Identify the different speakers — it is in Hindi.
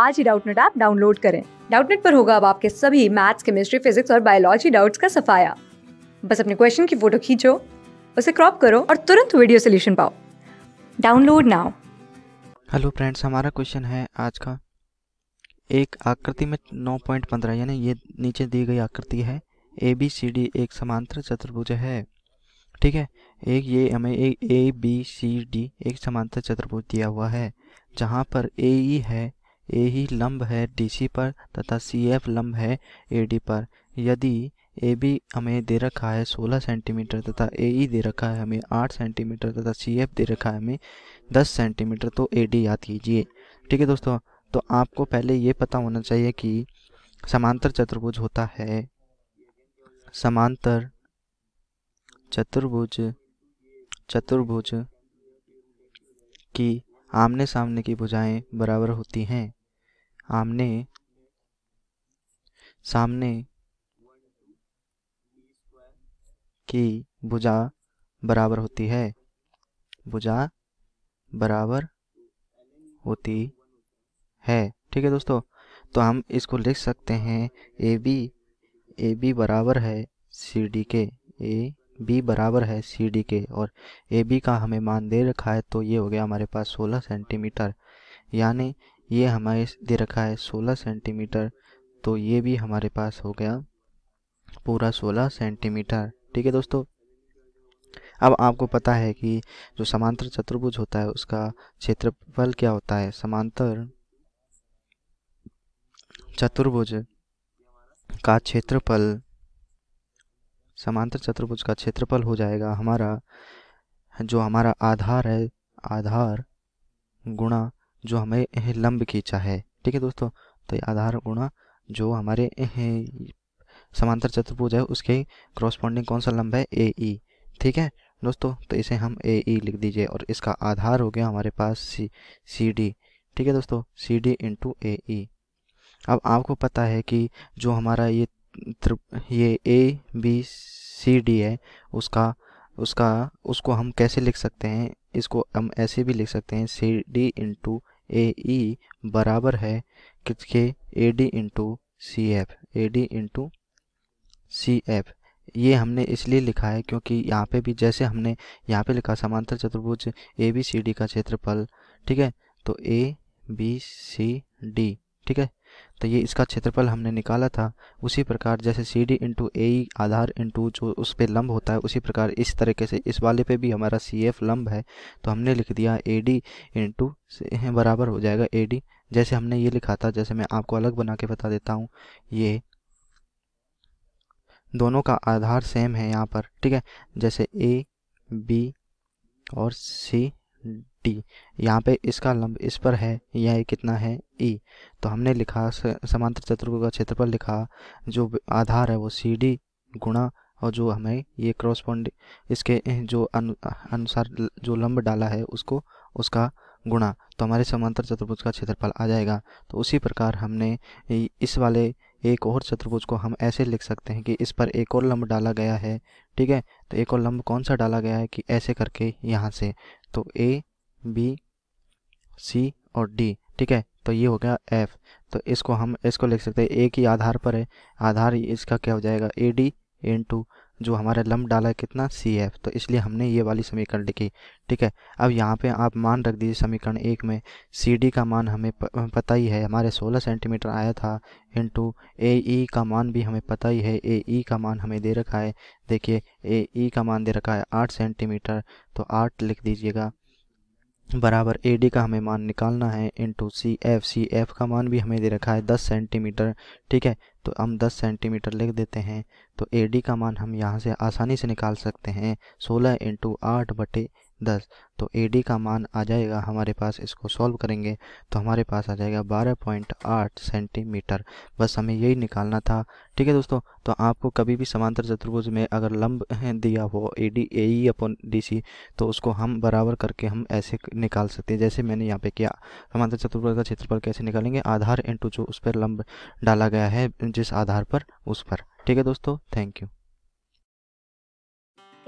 Speaker 1: आज ही डाउटनेट ऐप डाउनलोड करें डाउटनेट पर होगा अब आपके सभी मैथ्स केमिस्ट्री फिजिक्स और बायोलॉजी डाउट्स का सफाया बस अपने क्वेश्चन की फोटो खींचो उसे क्रॉप करो और तुरंत वीडियो सोल्यूशन पाओ डाउनलोड नाउ हेलो फ्रेंड्स हमारा क्वेश्चन है आज का एक आकृति में नौ पॉइंट पंद्रह यानी ये नीचे दी गई आकृति है ए बी सी डी एक समांतर चतुर्भुज है ठीक है एक ये हमें ए बी सी डी एक समांतर चतुर्भुज दिया हुआ है जहाँ पर ए ई e है ए ही लंब है टी पर तथा सी एफ लंब है ए डी पर यदि ए बी हमें दे रखा है 16 सेंटीमीटर तथा ए ई दे रखा है हमें 8 सेंटीमीटर तथा सी एफ दे रखा है हमें 10 सेंटीमीटर तो ए डी याद कीजिए ठीक है दोस्तों तो आपको पहले ये पता होना चाहिए कि समांतर चतुर्भुज होता है समांतर चतुर्भुज चतुर्भुज की आमने सामने की भुजाएं बराबर होती हैं आमने सामने की भुजा बराबर होती है भुजा बराबर होती है ठीक है दोस्तों तो हम इसको लिख सकते हैं ए बी ए बी बराबर है सी डी के ए बी बराबर है सी डी के और ए बी का हमें मान दे रखा है तो ये हो गया हमारे पास 16 सेंटीमीटर यानी ये हमारे दे रखा है सोलह सेंटीमीटर तो ये भी हमारे पास हो गया पूरा सोलह सेंटीमीटर ठीक है दोस्तों अब आपको पता है कि जो समांतर चतुर्भुज होता है उसका क्षेत्रफल क्या होता है समांतर चतुर्भुज का क्षेत्रफल समांतर चतुर्भुज का क्षेत्रफल हो जाएगा हमारा जो हमारा आधार है आधार गुणा जो हमें लंब खींचा है ठीक है दोस्तों तो ये आधार गुणा जो हमारे समांतर चतुर्भुज है उसके क्रॉसपॉन्डिंग कौन सा लंब है ए ई e। ठीक है दोस्तों तो इसे हम ए ई e लिख दीजिए और इसका आधार हो गया हमारे पास सी सी डी ठीक है दोस्तों सी डी इंटू ए ई अब आपको पता है कि जो हमारा ये ये ए बी सी डी है उसका उसका उसको हम कैसे लिख सकते हैं इसको हम ऐसे भी लिख सकते हैं C D into A E e बराबर है किसके A D into C F A D into C F ये हमने इसलिए लिखा है क्योंकि यहाँ पे भी जैसे हमने यहाँ पे लिखा समांतर चतुर्भुज ए बी सी डी का क्षेत्रफल ठीक है तो ए बी सी डी ठीक है तो ये इसका क्षेत्रफल हमने निकाला था उसी प्रकार जैसे सी डी इंटू ए आधार इंटू जो उस पर लंब होता है उसी प्रकार इस तरीके से इस वाले पे भी हमारा सी एफ लंब है तो हमने लिख दिया ए डी इंटू बराबर हो जाएगा ए डी जैसे हमने ये लिखा था जैसे मैं आपको अलग बना के बता देता हूँ ये दोनों का आधार सेम है यहाँ पर ठीक है जैसे ए बी और सी डी यहाँ पे इसका लंब इस पर है यह कितना है ई तो हमने लिखा समांतर चतुर्भुज का क्षेत्रफल लिखा जो आधार है वो सी डी गुणा और जो हमें ये क्रॉसपॉन्ड इसके जो अनु, अनुसार जो लंब डाला है उसको उसका गुणा तो हमारे समांतर चतुर्भुज का क्षेत्रफल आ जाएगा तो उसी प्रकार हमने इस वाले एक और चतुर्भुज को हम ऐसे लिख सकते हैं कि इस पर एक और लंब डाला गया है ठीक है तो एक और लंब कौन सा डाला गया है कि ऐसे करके यहाँ से तो ए बी सी और डी ठीक है तो ये हो गया एफ तो इसको हम इसको लिख सकते हैं ए के आधार पर है आधार इसका क्या हो जाएगा ए डी इन टू जो हमारा लम्ब डाला है कितना सी एफ तो इसलिए हमने ये वाली समीकरण लिखी ठीक है अब यहाँ पे आप मान रख दीजिए समीकरण एक में सी डी का मान हमें पता ही है हमारे 16 सेंटीमीटर आया था इंटू ए ई का मान भी हमें पता ही है ए ई e का मान हमें दे रखा है देखिए ए ई e का मान दे रखा है आठ सेंटीमीटर तो आठ लिख दीजिएगा बराबर ए डी का हमें मान निकालना है into C F C F का मान भी हमें दे रखा है दस सेंटीमीटर ठीक है तो हम दस सेंटीमीटर लिख देते हैं तो ए डी का मान हम यहाँ से आसानी से निकाल सकते हैं सोलह इंटू आठ बटे दस तो ए डी का मान आ जाएगा हमारे पास इसको सॉल्व करेंगे तो हमारे पास आ जाएगा बारह पॉइंट आठ सेंटीमीटर बस हमें यही निकालना था ठीक है दोस्तों तो आपको कभी भी समांतर चतुर्भुज में अगर लंब दिया हो A D A E upon D C तो उसको हम बराबर करके हम ऐसे निकाल सकते हैं जैसे मैंने यहाँ पे किया समांतर चतुर्भुज का क्षेत्रफल कैसे निकालेंगे आधार इंटू जो उस पर लंब डाला गया है जिस आधार पर उस पर ठीक है दोस्तों थैंक यू